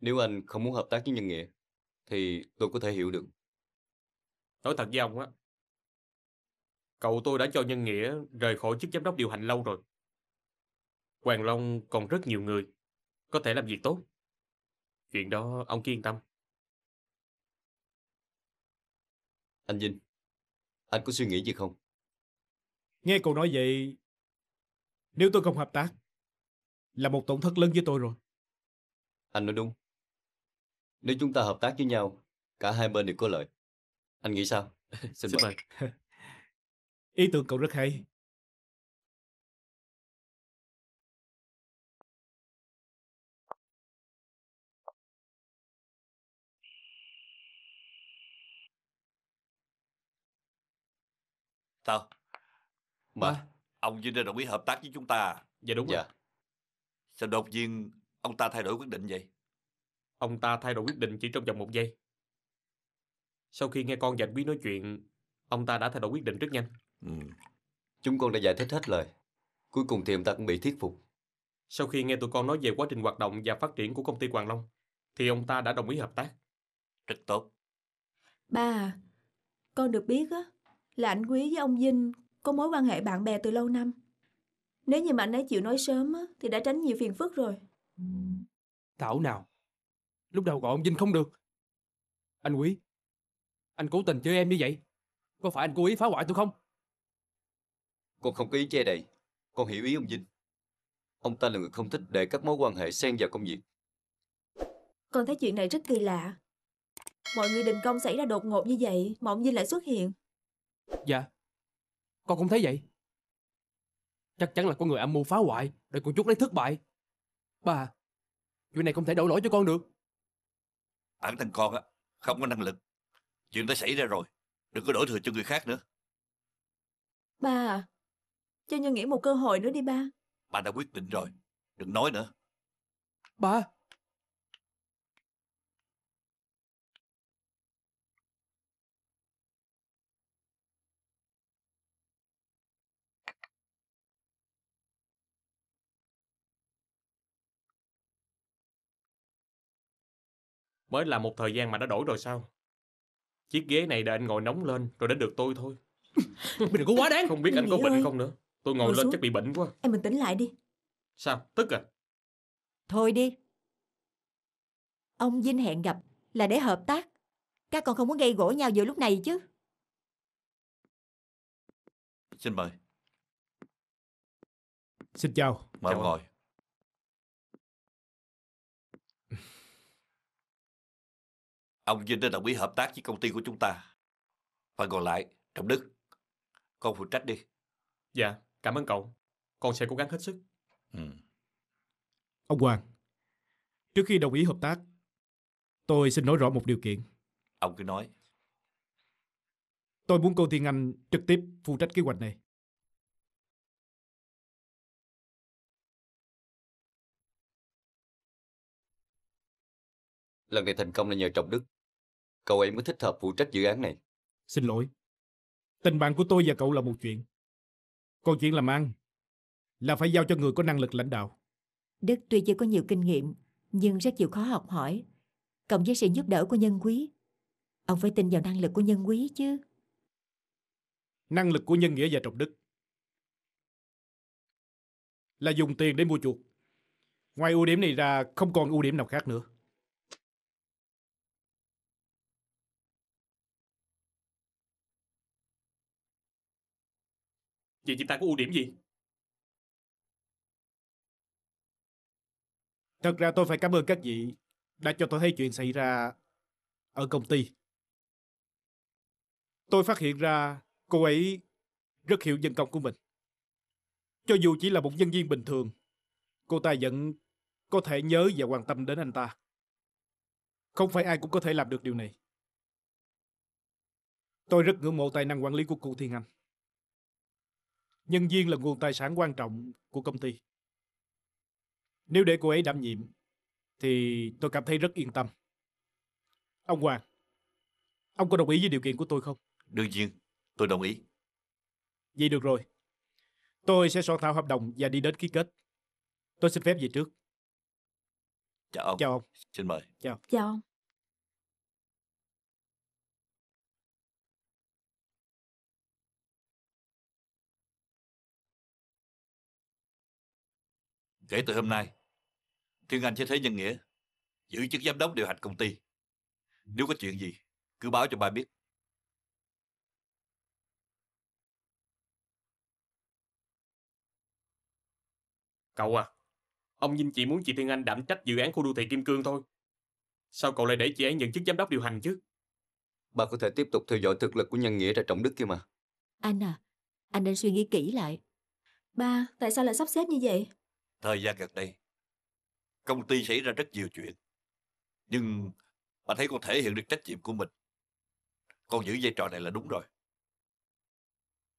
Nếu anh không muốn hợp tác với Nhân Nghĩa, thì tôi có thể hiểu được. Nói thật với ông á, cậu tôi đã cho Nhân Nghĩa rời khỏi chức giám đốc điều hành lâu rồi. Hoàng Long còn rất nhiều người, có thể làm việc tốt. Chuyện đó ông yên tâm. Anh Vinh, anh có suy nghĩ gì không? Nghe cậu nói vậy, nếu tôi không hợp tác, là một tổn thất lớn với tôi rồi. Anh nói đúng. Nếu chúng ta hợp tác với nhau, cả hai bên đều có lợi. Anh nghĩ sao? Xin, Xin mời. Ý tưởng cậu rất hay. Tao Mà à. Ông Vinh đã đồng ý hợp tác với chúng ta à? Dạ đúng dạ. rồi Sao đột nhiên Ông ta thay đổi quyết định vậy Ông ta thay đổi quyết định chỉ trong vòng một giây. Sau khi nghe con và anh Quý nói chuyện, ông ta đã thay đổi quyết định rất nhanh. Ừ. Chúng con đã giải thích hết lời. Cuối cùng thì ông ta cũng bị thuyết phục. Sau khi nghe tụi con nói về quá trình hoạt động và phát triển của công ty Hoàng Long, thì ông ta đã đồng ý hợp tác. Rất tốt. Ba à, con được biết á, là anh Quý với ông Vinh có mối quan hệ bạn bè từ lâu năm. Nếu như mà anh ấy chịu nói sớm á, thì đã tránh nhiều phiền phức rồi. Thảo nào, Lúc đầu gọi ông Vinh không được Anh Quý Anh cố tình chơi em như vậy Có phải anh cố ý phá hoại tôi không Con không có ý che đậy Con hiểu ý ông Vinh Ông ta là người không thích để các mối quan hệ xen vào công việc Con thấy chuyện này rất kỳ lạ Mọi người đình công xảy ra đột ngột như vậy Mà ông Vinh lại xuất hiện Dạ Con cũng thấy vậy Chắc chắn là có người âm mưu phá hoại Để con chút lấy thất bại Bà Chuyện này không thể đổ lỗi cho con được bản thân con á không có năng lực chuyện đã xảy ra rồi đừng có đổ thừa cho người khác nữa ba à cho nhân nghĩ một cơ hội nữa đi ba ba đã quyết định rồi đừng nói nữa ba Mới là một thời gian mà đã đổi rồi sao? Chiếc ghế này đã anh ngồi nóng lên rồi đến được tôi thôi. Mình đừng có quá đáng. Không biết anh có bệnh ơi. không nữa. Tôi ngồi, ngồi lên chắc bị bệnh quá. Em bình tĩnh lại đi. Sao? Tức à? Thôi đi. Ông Vinh hẹn gặp là để hợp tác. Các con không muốn gây gỗ nhau giữa lúc này chứ. Xin mời. Xin chào. Mời ông ngồi. Ông Vinh đã đồng ý hợp tác với công ty của chúng ta. Phần còn lại, Trọng Đức, con phụ trách đi. Dạ, cảm ơn cậu. Con sẽ cố gắng hết sức. Ừ. Ông Hoàng, trước khi đồng ý hợp tác, tôi xin nói rõ một điều kiện. Ông cứ nói. Tôi muốn cô Thiên Anh trực tiếp phụ trách kế hoạch này. Lần này thành công là nhờ Trọng Đức cậu em mới thích hợp phụ trách dự án này. Xin lỗi. Tình bạn của tôi và cậu là một chuyện. Còn chuyện làm ăn là phải giao cho người có năng lực lãnh đạo. Đức tuy chưa có nhiều kinh nghiệm, nhưng rất chịu khó học hỏi, cộng với sự giúp đỡ của nhân quý. Ông phải tin vào năng lực của nhân quý chứ. Năng lực của nhân nghĩa và trọng đức là dùng tiền để mua chuộc. Ngoài ưu điểm này ra, không còn ưu điểm nào khác nữa. Chị chim tan có ưu điểm gì Thật ra tôi phải cảm ơn các vị đã cho tôi thấy chuyện xảy ra ở công ty. Tôi phát hiện ra cô ấy rất hiểu nhân công của mình. Cho dù chỉ là một nhân viên bình thường, cô ta vẫn có thể nhớ và quan tâm đến anh ta. Không phải ai cũng có thể làm được điều này. Tôi rất ngưỡng mộ tài năng quản lý của cụ Thiên Anh nhân viên là nguồn tài sản quan trọng của công ty. Nếu để cô ấy đảm nhiệm, thì tôi cảm thấy rất yên tâm. Ông Hoàng, ông có đồng ý với điều kiện của tôi không? Đương nhiên, tôi đồng ý. Vậy được rồi. Tôi sẽ soạn thảo hợp đồng và đi đến ký kết. Tôi xin phép về trước. Chào ông. Chào ông. Xin mời. Chào. Chào ông. Kể từ hôm nay, Thiên Anh sẽ thế nhân nghĩa, giữ chức giám đốc điều hành công ty. Nếu có chuyện gì, cứ báo cho ba biết. Cậu à, ông Vinh chỉ muốn chị Thiên Anh đảm trách dự án khu đô thị Kim Cương thôi. Sao cậu lại để chị ấy nhận chức giám đốc điều hành chứ? Ba có thể tiếp tục theo dõi thực lực của nhân nghĩa ra trọng đức kia mà. Anh à, anh nên suy nghĩ kỹ lại. Ba, tại sao lại sắp xếp như vậy? thời gian gần đây công ty xảy ra rất nhiều chuyện nhưng anh thấy con thể hiện được trách nhiệm của mình con giữ vai trò này là đúng rồi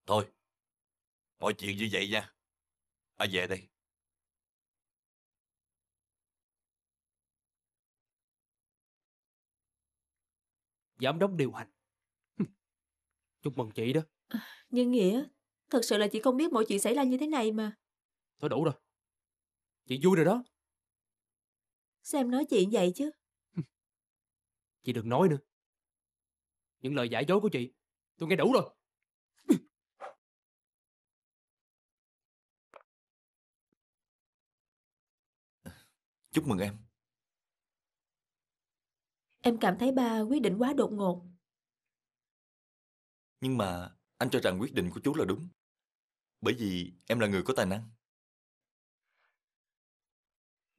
thôi mọi chuyện như vậy nha anh về đây giám đốc điều hành chúc mừng chị đó à, nhưng nghĩa thật sự là chị không biết mọi chuyện xảy ra như thế này mà thôi đủ rồi Chị vui rồi đó Sao em nói chuyện vậy chứ Chị đừng nói nữa Những lời giải dối của chị Tôi nghe đủ rồi Chúc mừng em Em cảm thấy ba quyết định quá đột ngột Nhưng mà anh cho rằng quyết định của chú là đúng Bởi vì em là người có tài năng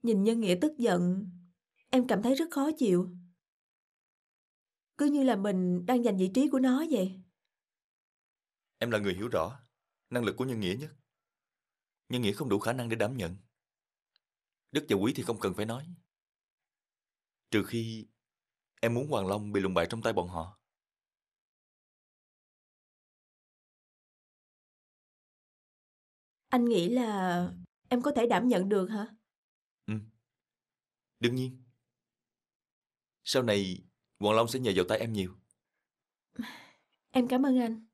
Nhìn Nhân Nghĩa tức giận, em cảm thấy rất khó chịu. Cứ như là mình đang giành vị trí của nó vậy. Em là người hiểu rõ năng lực của Nhân Nghĩa nhất. Nhân Nghĩa không đủ khả năng để đảm nhận. Đức và Quý thì không cần phải nói. Trừ khi em muốn Hoàng Long bị lùng bại trong tay bọn họ. Anh nghĩ là em có thể đảm nhận được hả? Đương nhiên. Sau này, Hoàng Long sẽ nhờ vào tay em nhiều. Em cảm ơn anh.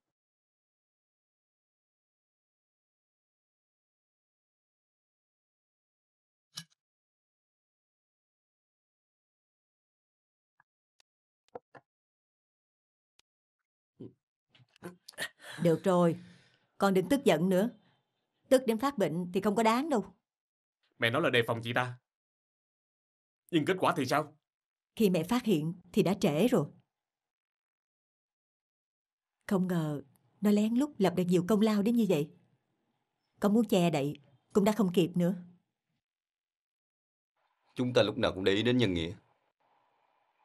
Được rồi, con đừng tức giận nữa. Tức đến phát bệnh thì không có đáng đâu. Mẹ nói là đề phòng chị ta. Nhưng kết quả thì sao? Khi mẹ phát hiện thì đã trễ rồi. Không ngờ nó lén lút lập được nhiều công lao đến như vậy. Con muốn che đậy cũng đã không kịp nữa. Chúng ta lúc nào cũng để ý đến nhân nghĩa.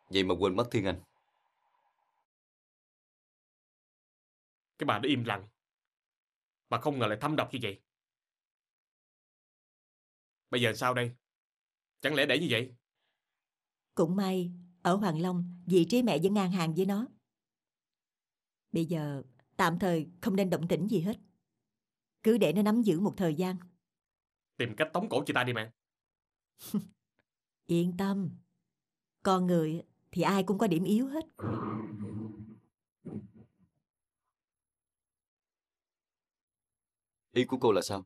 Vậy mà quên mất Thiên Anh. Cái bà đó im lặng. Mà không ngờ lại thâm độc như vậy. Bây giờ sao đây? Chẳng lẽ để như vậy? Cũng may, ở Hoàng Long, vị trí mẹ vẫn ngang hàng với nó. Bây giờ, tạm thời không nên động tĩnh gì hết. Cứ để nó nắm giữ một thời gian. Tìm cách tống cổ chị ta đi mẹ. Yên tâm. Con người thì ai cũng có điểm yếu hết. Ý của cô là sao?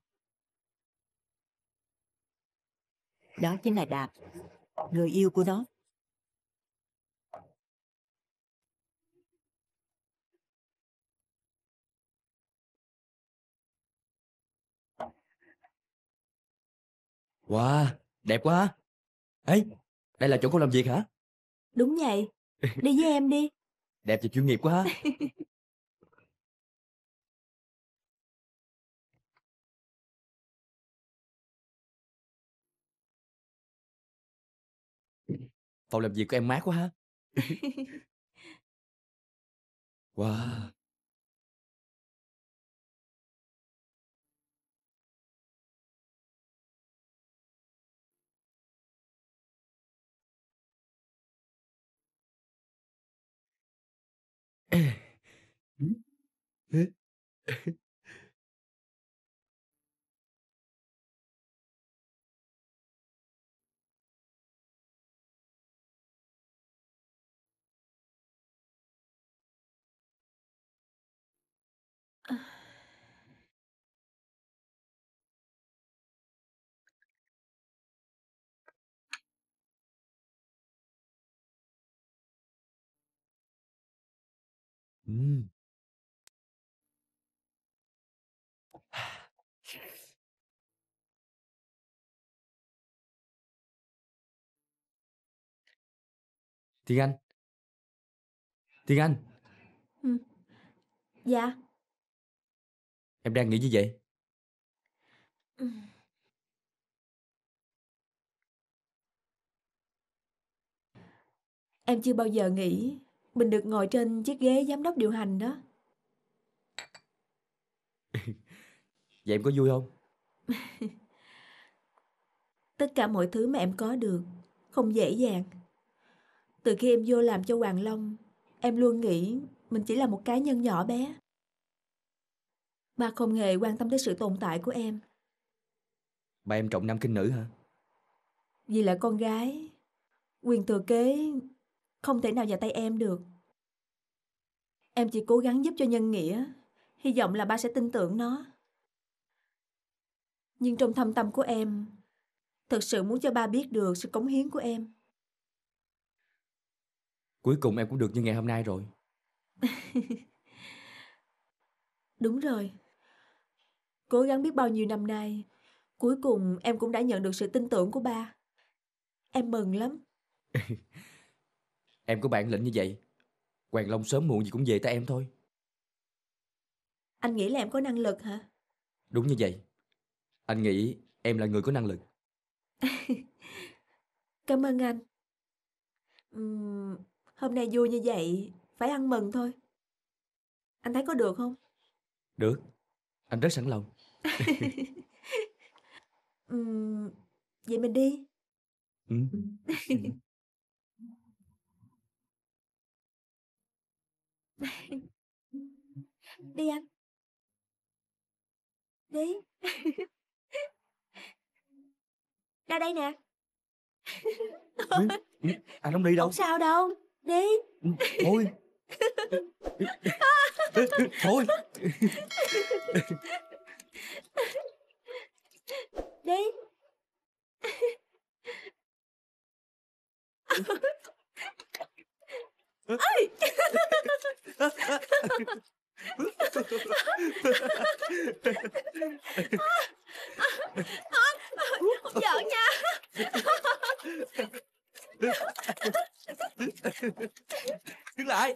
Đó chính là Đạt, người yêu của nó. Wow, đẹp quá. Ấy, đây là chỗ cô làm việc hả? Đúng vậy. Đi với em đi. Đẹp và chuyên nghiệp quá. Phòng làm việc của em mát quá ha. Wow. ええ。え Ừm. Tiếng Anh. Tiếng Anh. Ừm. Dạ. Em đang nghĩ như vậy. Ừm. Em chưa bao giờ nghĩ mình được ngồi trên chiếc ghế giám đốc điều hành đó. Vậy em có vui không? Tất cả mọi thứ mà em có được không dễ dàng. Từ khi em vô làm cho Hoàng Long, em luôn nghĩ mình chỉ là một cá nhân nhỏ bé. Ba không hề quan tâm đến sự tồn tại của em. Ba em trọng nam kinh nữ hả? Vì là con gái, quyền thừa kế không thể nào vào tay em được. Em chỉ cố gắng giúp cho nhân nghĩa, hy vọng là ba sẽ tin tưởng nó. Nhưng trong thâm tâm của em, thật sự muốn cho ba biết được sự cống hiến của em. Cuối cùng em cũng được như ngày hôm nay rồi. Đúng rồi. Cố gắng biết bao nhiêu năm nay, cuối cùng em cũng đã nhận được sự tin tưởng của ba. Em mừng lắm. Em có bản lĩnh như vậy Hoàng Long sớm muộn gì cũng về tay em thôi Anh nghĩ là em có năng lực hả? Đúng như vậy Anh nghĩ em là người có năng lực Cảm ơn anh uhm, Hôm nay vui như vậy Phải ăn mừng thôi Anh thấy có được không? Được Anh rất sẵn lòng uhm, Vậy mình đi Ừ Đi anh. Đi. Ra đây nè. Anh không à, đi đâu. Không sao đâu. Đi. Ừ, thôi. Thôi. Đi. Ừ ơi không giỡn nha dừng lại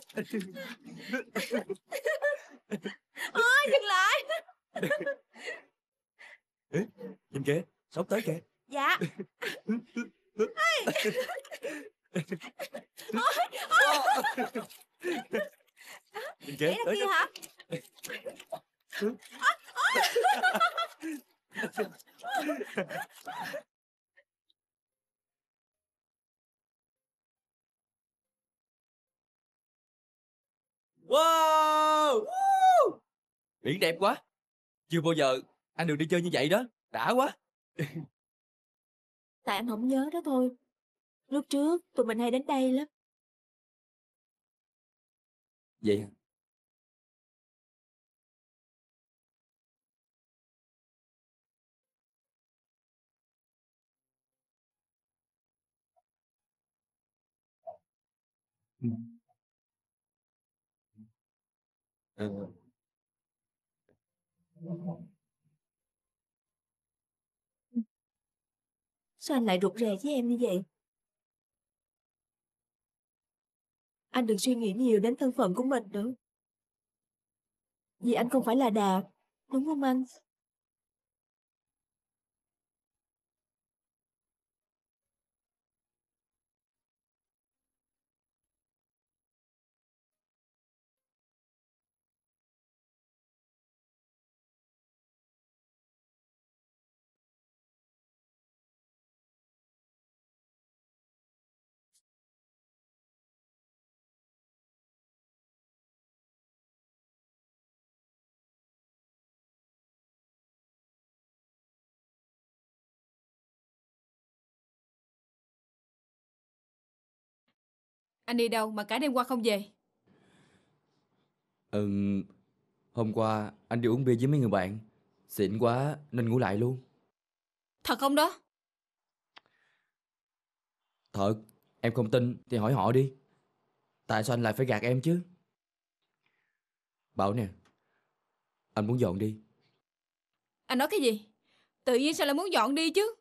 ôi dừng lại Ê, nhìn kìa sắp tới kìa dạ Ê. mình kém tới kia hả Wow! Woo! Biển đẹp quá. Chưa bao giờ anh được đi chơi như vậy đó. Đã quá. Tại anh không nhớ đó thôi. Lúc trước, tụi mình hay đến đây lắm. Vậy hả? Ừ. Ờ. Sao anh lại rụt rè với em như vậy? anh đừng suy nghĩ nhiều đến thân phận của mình nữa. Vì anh không phải là Đạt, đúng không anh? Anh đi đâu mà cả đêm qua không về Ừm Hôm qua anh đi uống bia với mấy người bạn Xịn quá nên ngủ lại luôn Thật không đó Thật Em không tin thì hỏi họ đi Tại sao anh lại phải gạt em chứ Bảo nè Anh muốn dọn đi Anh nói cái gì Tự nhiên sao lại muốn dọn đi chứ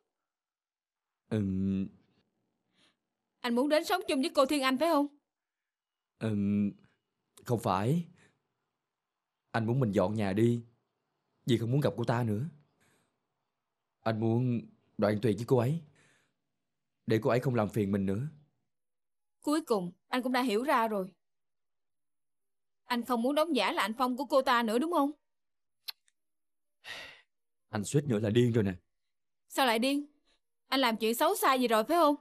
Ừm anh muốn đến sống chung với cô Thiên Anh phải không? Ừm, không phải. Anh muốn mình dọn nhà đi Vì không muốn gặp cô ta nữa Anh muốn đoạn tuyệt với cô ấy Để cô ấy không làm phiền mình nữa Cuối cùng anh cũng đã hiểu ra rồi Anh không muốn đóng giả là anh Phong của cô ta nữa đúng không? Anh suýt nữa là điên rồi nè Sao lại điên? Anh làm chuyện xấu xa gì rồi phải không?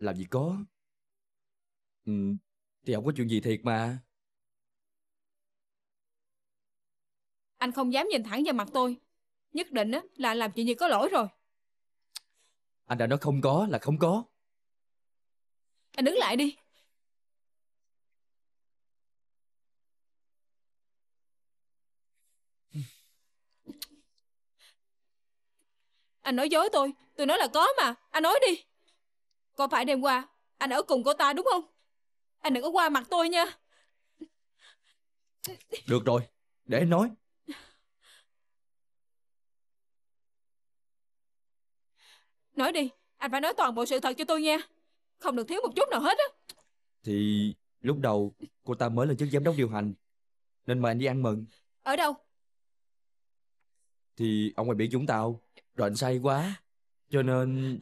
Làm gì có Ừ Thì không có chuyện gì thiệt mà Anh không dám nhìn thẳng vào mặt tôi Nhất định là làm chuyện gì có lỗi rồi Anh đã nói không có là không có Anh đứng lại đi Anh nói dối tôi Tôi nói là có mà Anh nói đi có phải đêm qua Anh ở cùng cô ta đúng không Anh đừng có qua mặt tôi nha Được rồi Để nói Nói đi Anh phải nói toàn bộ sự thật cho tôi nghe, Không được thiếu một chút nào hết á Thì lúc đầu cô ta mới lên chức giám đốc điều hành Nên mời anh đi ăn mừng Ở đâu Thì ông ngoài biển chúng Tàu Rồi anh say quá Cho nên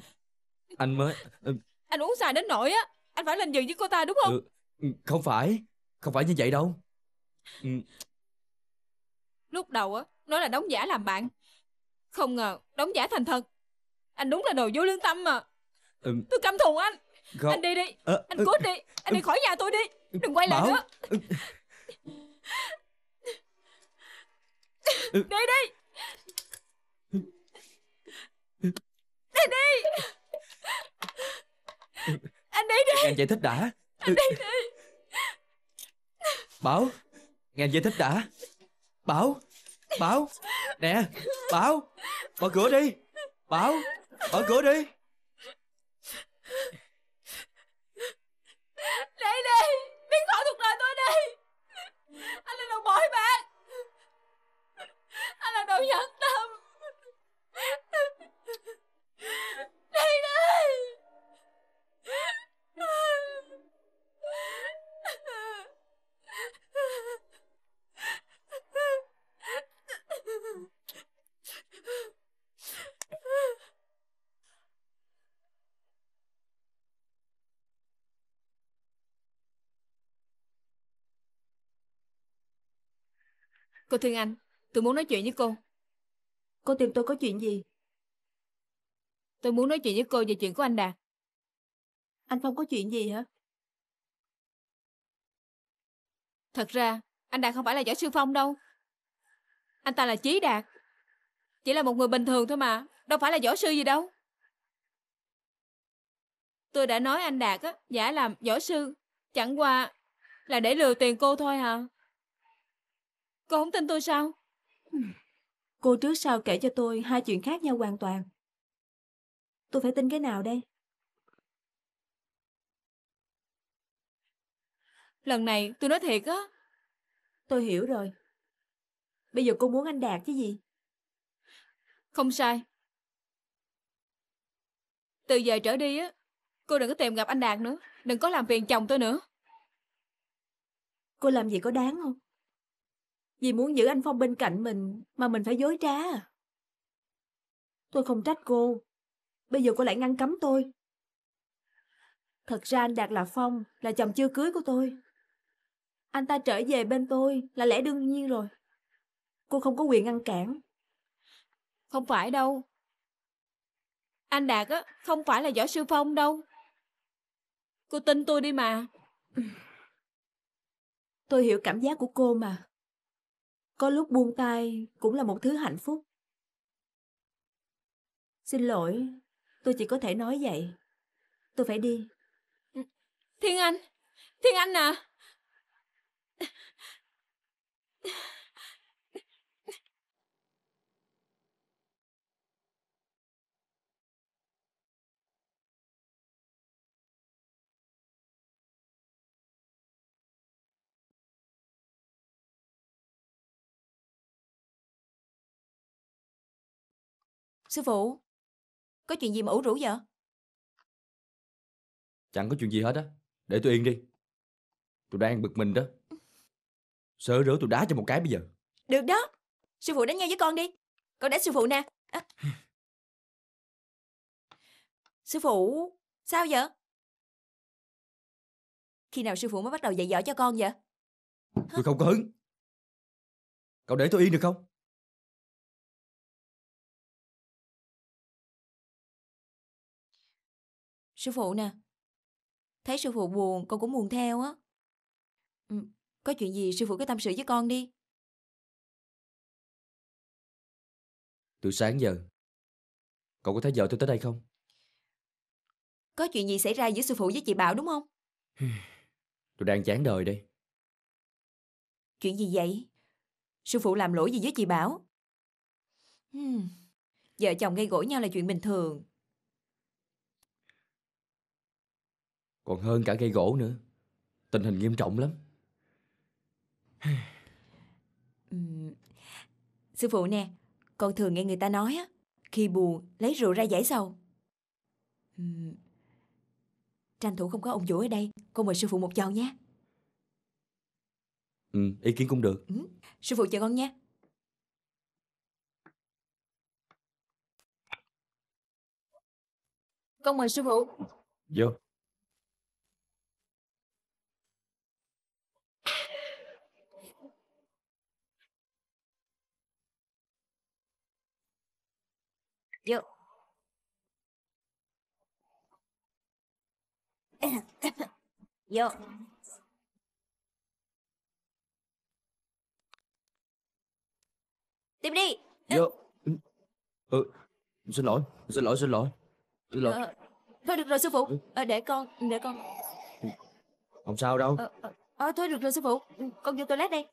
Anh mới ừ, anh uống xài đến nỗi á anh phải lên giường với cô ta đúng không ừ, ừ, không phải không phải như vậy đâu ừ. lúc đầu á nói là đóng giả làm bạn không ngờ đóng giả thành thật anh đúng là đồ vô lương tâm mà ừ. tôi căm thù anh không. anh đi đi à, anh ừ. cút đi anh đi khỏi nhà tôi đi đừng quay Bảo. lại nữa ừ. đi đi đi đi anh đi đi Nghe anh giải thích đã Anh đi đi Bảo Nghe anh giải thích đã Bảo Bảo Nè Bảo Mở cửa đi Bảo Mở cửa đi Đi đi Biến khỏi thuộc lời tôi đi Anh là đồng bội bạn Anh là đồ nhẫn tâm Cô Thiên Anh, tôi muốn nói chuyện với cô. Cô tìm tôi có chuyện gì? Tôi muốn nói chuyện với cô về chuyện của anh Đạt. Anh Phong có chuyện gì hả? Thật ra, anh Đạt không phải là võ sư Phong đâu. Anh ta là Chí Đạt. Chỉ là một người bình thường thôi mà, đâu phải là võ sư gì đâu. Tôi đã nói anh Đạt á, giả làm võ sư, chẳng qua là để lừa tiền cô thôi à. Cô không tin tôi sao? Cô trước sau kể cho tôi hai chuyện khác nhau hoàn toàn. Tôi phải tin cái nào đây? Lần này tôi nói thiệt á. Tôi hiểu rồi. Bây giờ cô muốn anh Đạt chứ gì? Không sai. Từ giờ trở đi á, cô đừng có tìm gặp anh Đạt nữa. Đừng có làm phiền chồng tôi nữa. Cô làm gì có đáng không? vì muốn giữ anh Phong bên cạnh mình mà mình phải dối trá. À. Tôi không trách cô, bây giờ cô lại ngăn cấm tôi. Thật ra anh Đạt là Phong, là chồng chưa cưới của tôi. Anh ta trở về bên tôi là lẽ đương nhiên rồi. Cô không có quyền ngăn cản. Không phải đâu. Anh Đạt á, không phải là võ sư Phong đâu. Cô tin tôi đi mà. Tôi hiểu cảm giác của cô mà. Có lúc buông tay cũng là một thứ hạnh phúc. Xin lỗi, tôi chỉ có thể nói vậy. Tôi phải đi. Thiên Anh! Thiên Anh à! Sư phụ, có chuyện gì mà ủ rũ vậy? Chẳng có chuyện gì hết á, để tôi yên đi. Tôi đang bực mình đó. sợ rửa tôi đá cho một cái bây giờ. Được đó, sư phụ đánh nhau với con đi. Con đánh sư phụ nè. À. sư phụ, sao vậy? Khi nào sư phụ mới bắt đầu dạy võ cho con vậy? Tôi không có hứng. Cậu để tôi yên được không? Sư phụ nè. Thấy sư phụ buồn, con cũng buồn theo á. Ừ, có chuyện gì sư phụ cứ tâm sự với con đi. Từ sáng giờ, cậu có thấy vợ tôi tới đây không? Có chuyện gì xảy ra giữa sư phụ với chị Bảo đúng không? tôi đang chán đời đây. Chuyện gì vậy? Sư phụ làm lỗi gì với chị Bảo? Vợ chồng gây gỗ nhau là chuyện bình thường Còn hơn cả gây gỗ nữa Tình hình nghiêm trọng lắm Sư phụ nè Con thường nghe người ta nói á Khi buồn lấy rượu ra giải sầu Tranh thủ không có ông Vũ ở đây Con mời sư phụ một chầu nha Ừ, ý kiến cũng được ừ. Sư phụ chờ con nha Con mời sư phụ Vô vô tiếp đi yo, ừ. xin lỗi xin lỗi xin lỗi xin lỗi ờ, thôi được rồi sư phụ ừ. ờ, để con để con không sao đâu ờ, ờ, ờ thôi được rồi sư phụ ừ, con vô toilet đây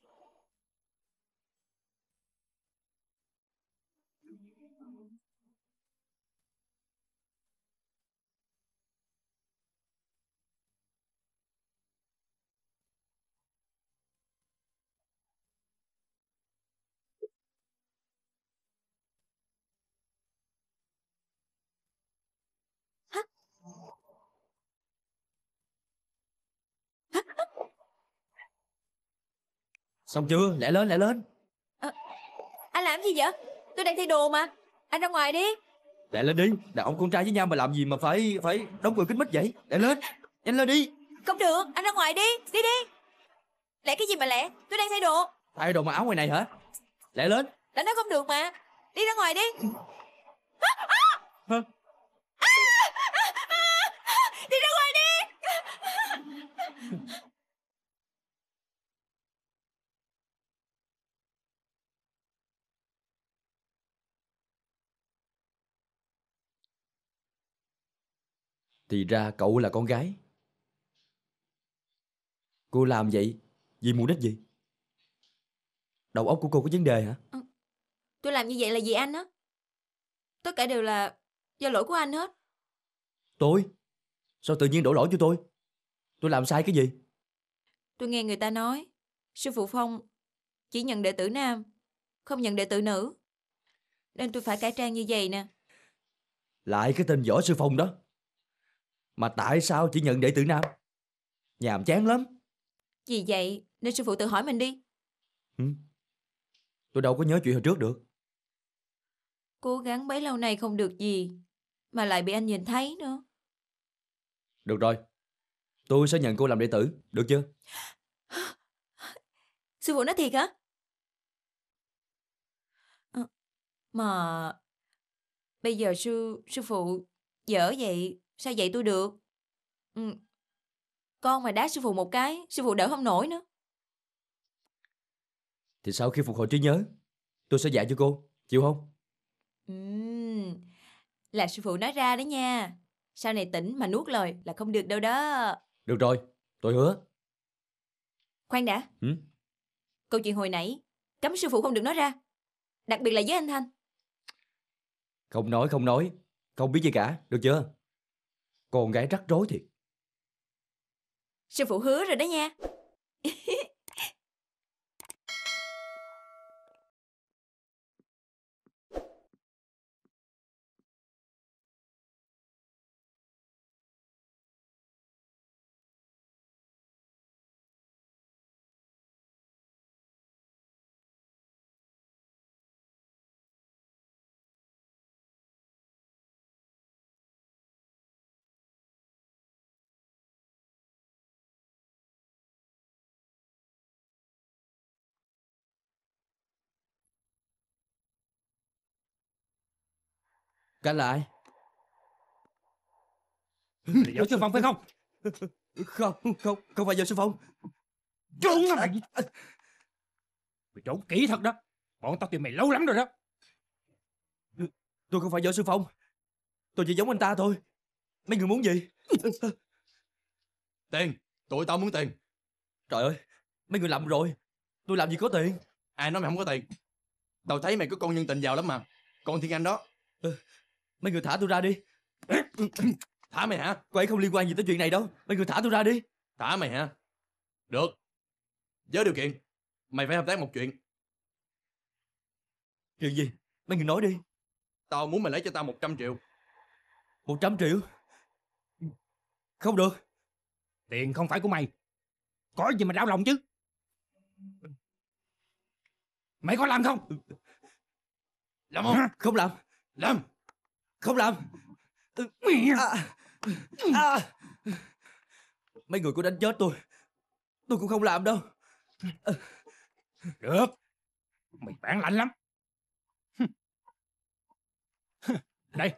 Xong chưa lẹ lên lẹ lên à, Anh làm gì vậy Tôi đang thay đồ mà Anh ra ngoài đi Lẹ lên đi Đàn ông con trai với nhau mà làm gì mà phải phải đóng cửa kính mít vậy Lẹ lên Nhanh lên đi Không được Anh ra ngoài đi Đi đi Lẹ cái gì mà lẹ Tôi đang thay đồ Thay đồ mà áo ngoài này hả Lẹ lên Đã nói không được mà Đi ra ngoài đi à, à. Thì ra cậu là con gái Cô làm vậy Vì mục đích gì Đầu óc của cô có vấn đề hả ừ. Tôi làm như vậy là vì anh á Tất cả đều là do lỗi của anh hết Tôi Sao tự nhiên đổ lỗi cho tôi Tôi làm sai cái gì Tôi nghe người ta nói Sư phụ Phong chỉ nhận đệ tử nam Không nhận đệ tử nữ Nên tôi phải cải trang như vậy nè Lại cái tên võ sư Phong đó mà tại sao chỉ nhận đệ tử nam Nhàm chán lắm Vì vậy nên sư phụ tự hỏi mình đi ừ. Tôi đâu có nhớ chuyện hồi trước được Cố gắng bấy lâu nay không được gì Mà lại bị anh nhìn thấy nữa Được rồi Tôi sẽ nhận cô làm đệ tử Được chưa Sư phụ nói thiệt hả ờ, Mà Bây giờ sư sư phụ dở vậy Sao vậy tôi được? Ừ. Con mà đá sư phụ một cái, sư phụ đỡ không nổi nữa. Thì sau khi phục hồi trí nhớ, tôi sẽ dạy cho cô, chịu không? Ừm, là sư phụ nói ra đó nha. Sau này tỉnh mà nuốt lời là không được đâu đó. Được rồi, tôi hứa. Khoan đã. Ừ? Câu chuyện hồi nãy, cấm sư phụ không được nói ra. Đặc biệt là với anh Thanh. Không nói, không nói. Không biết gì cả, được chưa? Cô gái rắc rối thiệt Sư phụ hứa rồi đó nha Cả lại Giáo sư Phong phải không Không không Không phải giáo sư Phong Trốn nó mày Mày trốn kỹ thật đó Bọn tao tìm mày lâu lắm rồi đó Tôi không phải giáo sư Phong Tôi chỉ giống anh ta thôi Mấy người muốn gì Tiền Tụi tao muốn tiền Trời ơi Mấy người lầm rồi Tôi làm gì có tiền Ai nói mày không có tiền Tao thấy mày có con nhân tình giàu lắm mà Con Thiên Anh đó ờ. Mấy người thả tôi ra đi Thả mày hả Cô ấy không liên quan gì tới chuyện này đâu Mấy người thả tôi ra đi Thả mày hả Được Với điều kiện Mày phải hợp tác một chuyện Chuyện gì Mấy người nói đi Tao muốn mày lấy cho tao 100 triệu 100 triệu Không được Tiền không phải của mày Có gì mà đau lòng chứ Mày có làm không Làm không Không làm Làm không làm à, à. Mấy người có đánh chết tôi Tôi cũng không làm đâu Được Mày bản lạnh lắm Đây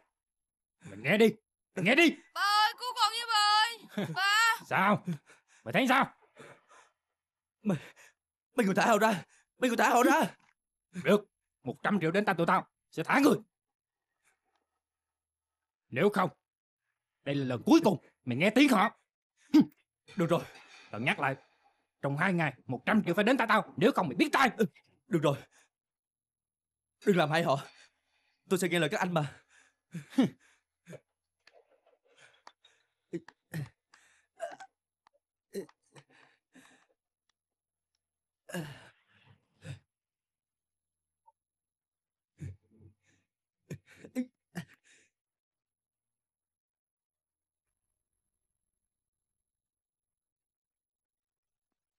Mình nghe đi Mình nghe đi Bà ơi cứu con với bà ơi Bà Sao Mày thấy sao Mày Mày người thả họ ra Mày người thả họ ra Được một trăm triệu đến tay tụi tao Sẽ thả người nếu không, đây là lần cuối cùng mày nghe tiếng họ. Được rồi, tao nhắc lại. Trong hai ngày, 100 triệu phải đến tay tao, nếu không mày biết tay. Ừ, được rồi. Đừng làm hại họ. Tôi sẽ nghe lời các anh mà.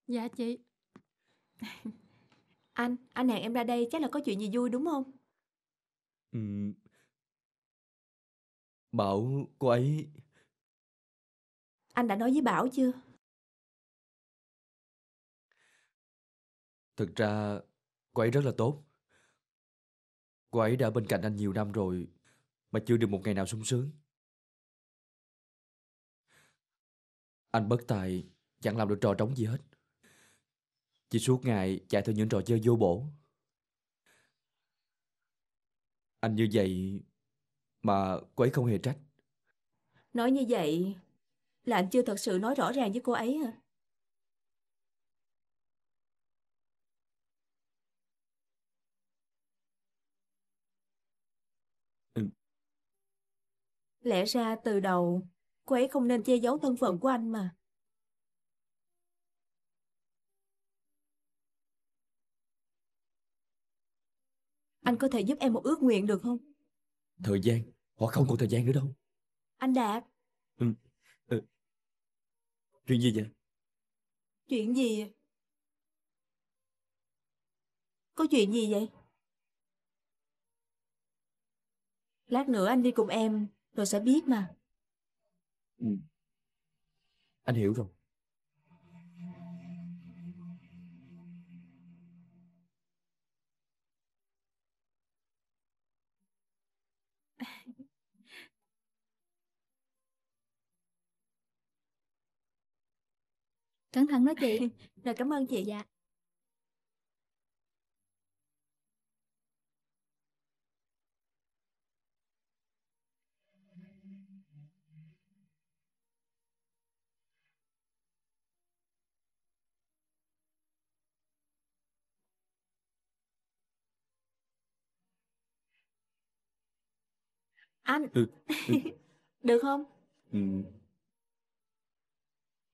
Dạ chị. Anh, anh hẹn em ra đây chắc là có chuyện gì vui đúng không? Ừm. Bảo cô ấy Anh đã nói với Bảo chưa? Thực ra cô ấy rất là tốt Cô ấy đã bên cạnh anh nhiều năm rồi Mà chưa được một ngày nào sung sướng Anh bất tài Chẳng làm được trò trống gì hết chỉ suốt ngày chạy theo những trò chơi vô bổ. Anh như vậy mà cô ấy không hề trách. Nói như vậy là anh chưa thật sự nói rõ ràng với cô ấy hả? Ừ. Lẽ ra từ đầu cô ấy không nên che giấu thân phận của anh mà. Anh có thể giúp em một ước nguyện được không? Thời gian, họ không còn thời gian nữa đâu. Anh Đạt. Ừ. Ừ. Chuyện gì vậy? Chuyện gì? Có chuyện gì vậy? Lát nữa anh đi cùng em rồi sẽ biết mà. Ừ. Anh hiểu rồi. cẩn thận đó chị rồi cảm ơn chị dạ anh ừ. ừ. được không ừ.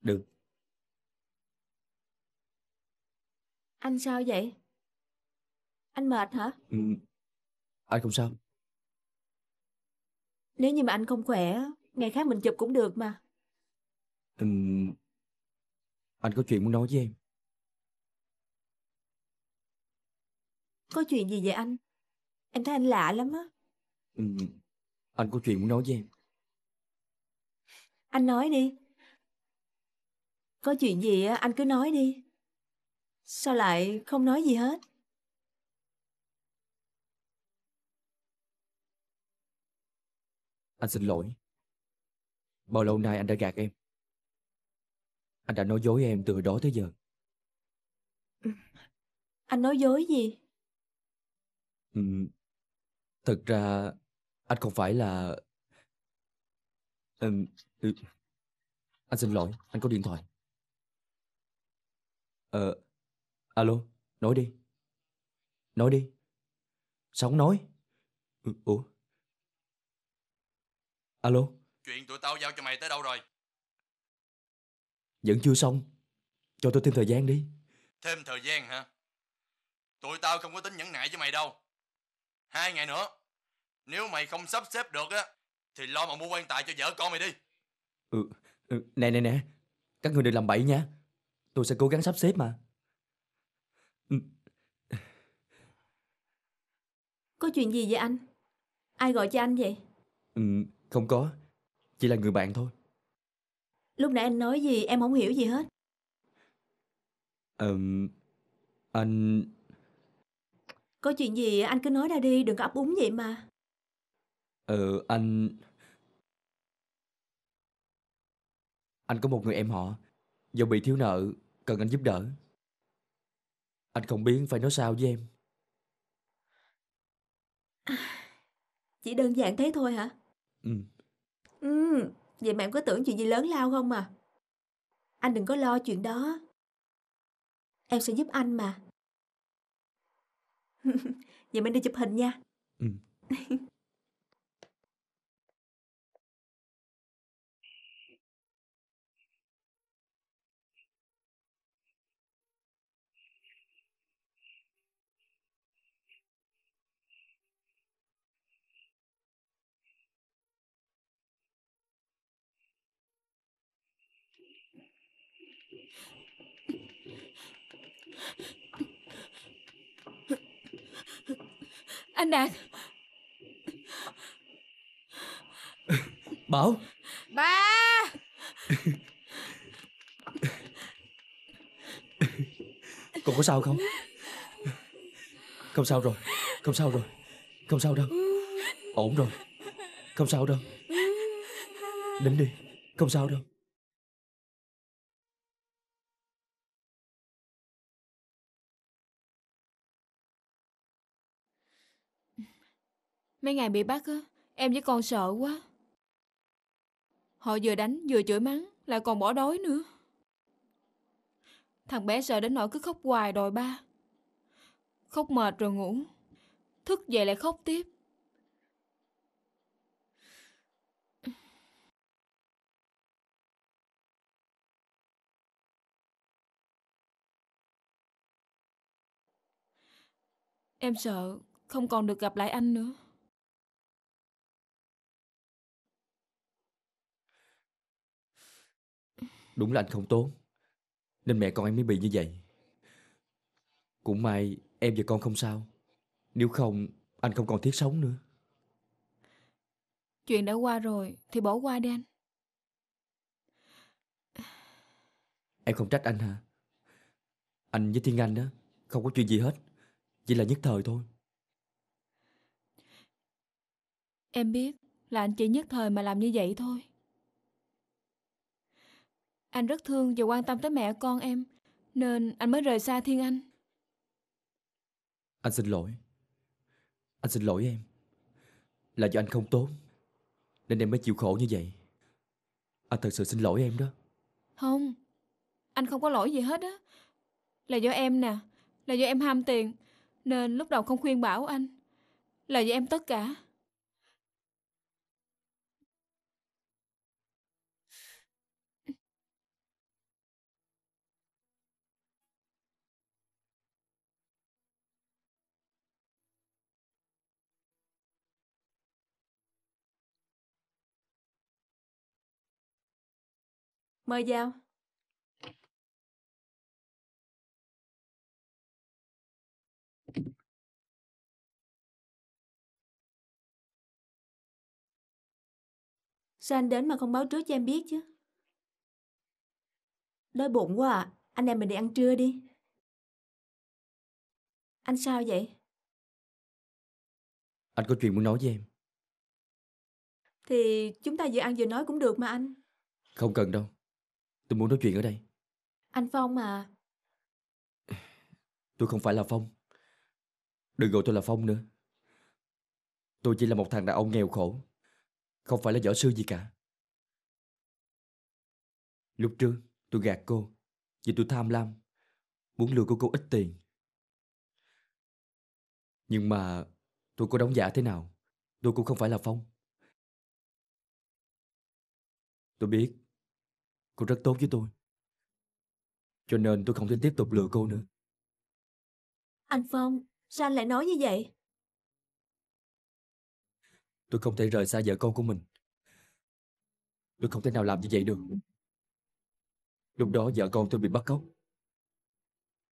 được Anh sao vậy? Anh mệt hả? Ừ, anh không sao. Nếu như mà anh không khỏe, ngày khác mình chụp cũng được mà. Ừ, anh có chuyện muốn nói với em. Có chuyện gì vậy anh? Em thấy anh lạ lắm á. Ừ, anh có chuyện muốn nói với em. Anh nói đi. Có chuyện gì anh cứ nói đi. Sao lại không nói gì hết? Anh xin lỗi. Bao lâu nay anh đã gạt em? Anh đã nói dối em từ đó tới giờ. Anh nói dối gì? Ừ, thật ra anh không phải là... ừ. Anh xin lỗi, anh có điện thoại. Ờ, Alo, nói đi. Nói đi. Sao không nói? Ừ, ủa? Alo? Chuyện tụi tao giao cho mày tới đâu rồi? Vẫn chưa xong. Cho tôi thêm thời gian đi. Thêm thời gian hả? Tụi tao không có tính nhẫn nại với mày đâu. Hai ngày nữa, nếu mày không sắp xếp được á, thì lo mà mua quan tài cho vợ con mày đi. Ừ, ừ nè nè nè, các người đừng làm bậy nha. Tôi sẽ cố gắng sắp xếp mà. Có chuyện gì vậy anh? Ai gọi cho anh vậy? Ừ, không có Chỉ là người bạn thôi Lúc nãy anh nói gì em không hiểu gì hết Ừm Anh Có chuyện gì anh cứ nói ra đi Đừng có ấp úng vậy mà Ờ anh Anh có một người em họ Do bị thiếu nợ Cần anh giúp đỡ Anh không biết phải nói sao với em chỉ đơn giản thế thôi hả? Ừ. Ừ, vậy mà em có tưởng chuyện gì lớn lao không mà Anh đừng có lo chuyện đó. Em sẽ giúp anh mà. vậy mình đi chụp hình nha. Ừ. Anh Đạt Bảo Ba Con có sao không Không sao rồi Không sao rồi Không sao đâu Ổn rồi Không sao đâu Đến đi Không sao đâu Mấy ngày bị bắt á, em với con sợ quá. Họ vừa đánh vừa chửi mắng, lại còn bỏ đói nữa. Thằng bé sợ đến nỗi cứ khóc hoài đòi ba. Khóc mệt rồi ngủ. Thức dậy lại khóc tiếp. Em sợ không còn được gặp lại anh nữa. Đúng là anh không tốt Nên mẹ con em mới bị như vậy Cũng may em và con không sao Nếu không anh không còn thiết sống nữa Chuyện đã qua rồi Thì bỏ qua đi anh Em không trách anh hả Anh với Thiên Anh đó Không có chuyện gì hết Chỉ là nhất thời thôi Em biết là anh chỉ nhất thời mà làm như vậy thôi anh rất thương và quan tâm tới mẹ con em, nên anh mới rời xa Thiên Anh. Anh xin lỗi. Anh xin lỗi em. Là do anh không tốt, nên em mới chịu khổ như vậy. Anh thật sự xin lỗi em đó. Không, anh không có lỗi gì hết á. Là do em nè, là do em ham tiền, nên lúc đầu không khuyên bảo anh. Là do em tất cả. Mời vào. Sao anh đến mà không báo trước cho em biết chứ? Đói bụng quá à, anh em mình đi ăn trưa đi. Anh sao vậy? Anh có chuyện muốn nói với em. Thì chúng ta vừa ăn vừa nói cũng được mà anh. Không cần đâu. Tôi muốn nói chuyện ở đây Anh Phong à Tôi không phải là Phong Đừng gọi tôi là Phong nữa Tôi chỉ là một thằng đàn ông nghèo khổ Không phải là võ sư gì cả Lúc trước tôi gạt cô Vì tôi tham lam Muốn lừa cô cô ít tiền Nhưng mà Tôi có đóng giả thế nào Tôi cũng không phải là Phong Tôi biết Cô rất tốt với tôi Cho nên tôi không thể tiếp tục lừa cô nữa Anh Phong Sao anh lại nói như vậy Tôi không thể rời xa vợ con của mình Tôi không thể nào làm như vậy được Lúc đó vợ con tôi bị bắt cóc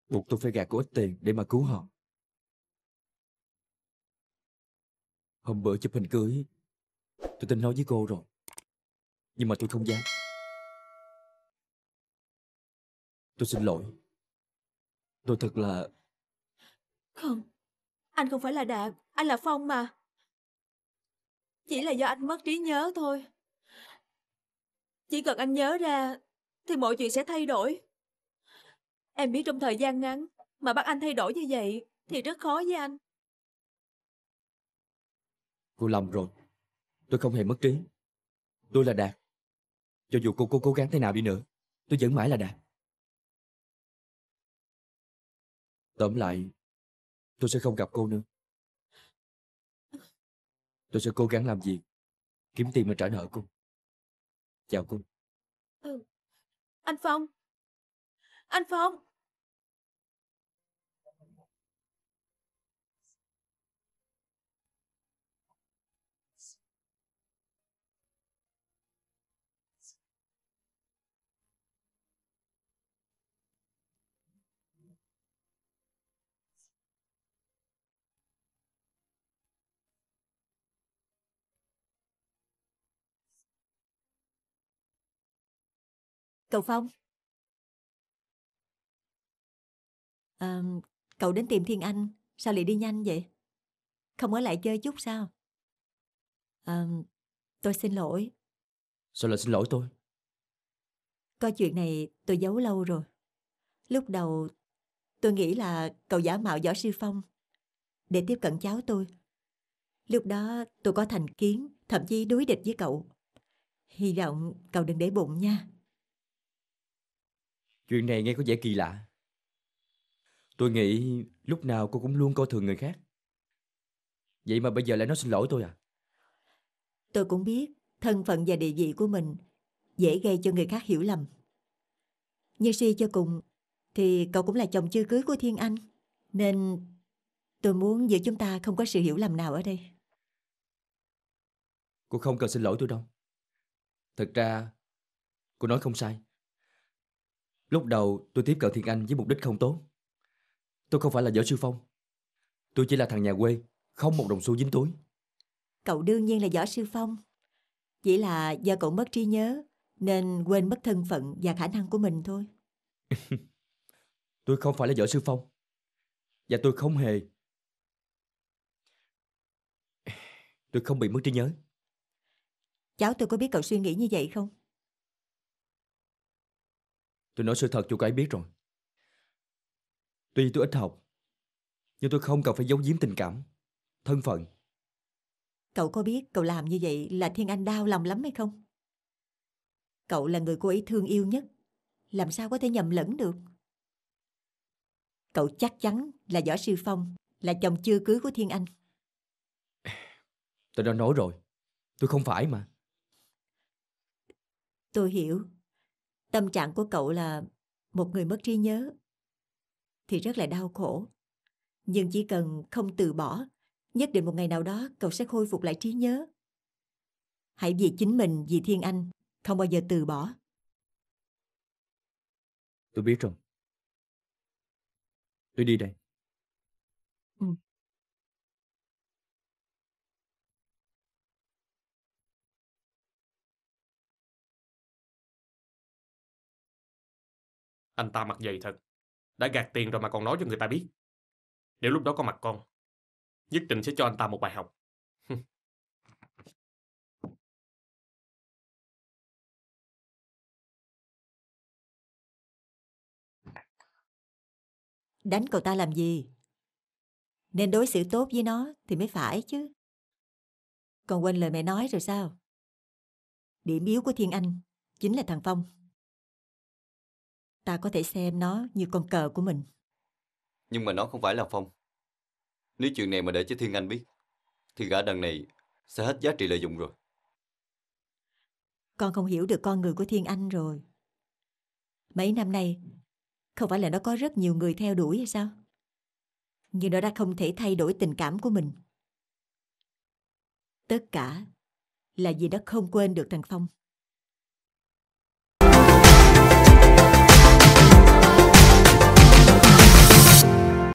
Buộc tôi phải gạt cô ít tiền để mà cứu họ Hôm bữa chụp hình cưới Tôi tin nói với cô rồi Nhưng mà tôi không dám Tôi xin lỗi Tôi thật là Không Anh không phải là Đạt Anh là Phong mà Chỉ là do anh mất trí nhớ thôi Chỉ cần anh nhớ ra Thì mọi chuyện sẽ thay đổi Em biết trong thời gian ngắn Mà bắt anh thay đổi như vậy Thì rất khó với anh Cô lầm rồi Tôi không hề mất trí Tôi là Đạt Cho dù cô cô cố gắng thế nào đi nữa Tôi vẫn mãi là Đạt Tóm lại, tôi sẽ không gặp cô nữa. Tôi sẽ cố gắng làm việc, kiếm tiền mà trả nợ cô. Chào cô. Ừ. Anh Phong. Anh Phong. Cậu Phong à, Cậu đến tìm Thiên Anh Sao lại đi nhanh vậy Không ở lại chơi chút sao à, Tôi xin lỗi Sao lại xin lỗi tôi Có chuyện này tôi giấu lâu rồi Lúc đầu tôi nghĩ là cậu giả mạo võ sư Phong Để tiếp cận cháu tôi Lúc đó tôi có thành kiến Thậm chí đối địch với cậu Hy vọng cậu đừng để bụng nha Chuyện này nghe có vẻ kỳ lạ. Tôi nghĩ lúc nào cô cũng luôn coi thường người khác. Vậy mà bây giờ lại nói xin lỗi tôi à? Tôi cũng biết thân phận và địa vị của mình dễ gây cho người khác hiểu lầm. Như suy cho cùng thì cậu cũng là chồng chưa cưới của Thiên Anh nên tôi muốn giữa chúng ta không có sự hiểu lầm nào ở đây. Cô không cần xin lỗi tôi đâu. Thật ra cô nói không sai. Lúc đầu tôi tiếp cận Thiên Anh với mục đích không tốt. Tôi không phải là võ sư phong. Tôi chỉ là thằng nhà quê, không một đồng xu dính túi. Cậu đương nhiên là võ sư phong. Chỉ là do cậu mất trí nhớ nên quên mất thân phận và khả năng của mình thôi. tôi không phải là võ sư phong. Và tôi không hề... Tôi không bị mất trí nhớ. Cháu tôi có biết cậu suy nghĩ như vậy không? Tôi nói sự thật cho cô ấy biết rồi Tuy tôi ít học Nhưng tôi không cần phải giấu giếm tình cảm Thân phận Cậu có biết cậu làm như vậy là Thiên Anh đau lòng lắm hay không? Cậu là người cô ấy thương yêu nhất Làm sao có thể nhầm lẫn được Cậu chắc chắn là Võ Sư Phong Là chồng chưa cưới của Thiên Anh Tôi đã nói rồi Tôi không phải mà Tôi hiểu Tâm trạng của cậu là một người mất trí nhớ thì rất là đau khổ. Nhưng chỉ cần không từ bỏ, nhất định một ngày nào đó cậu sẽ khôi phục lại trí nhớ. Hãy vì chính mình, vì Thiên Anh, không bao giờ từ bỏ. Tôi biết rồi. Tôi đi đây. Ừ. Anh ta mặt dày thật. Đã gạt tiền rồi mà còn nói cho người ta biết. Nếu lúc đó có mặt con, nhất định sẽ cho anh ta một bài học. Đánh cậu ta làm gì? Nên đối xử tốt với nó thì mới phải chứ. Còn quên lời mẹ nói rồi sao? Điểm yếu của Thiên Anh chính là thằng Phong. Ta có thể xem nó như con cờ của mình. Nhưng mà nó không phải là Phong. Nếu chuyện này mà để cho Thiên Anh biết, thì gã đằng này sẽ hết giá trị lợi dụng rồi. Con không hiểu được con người của Thiên Anh rồi. Mấy năm nay, không phải là nó có rất nhiều người theo đuổi hay sao? Nhưng nó đã không thể thay đổi tình cảm của mình. Tất cả là vì nó không quên được thằng Phong.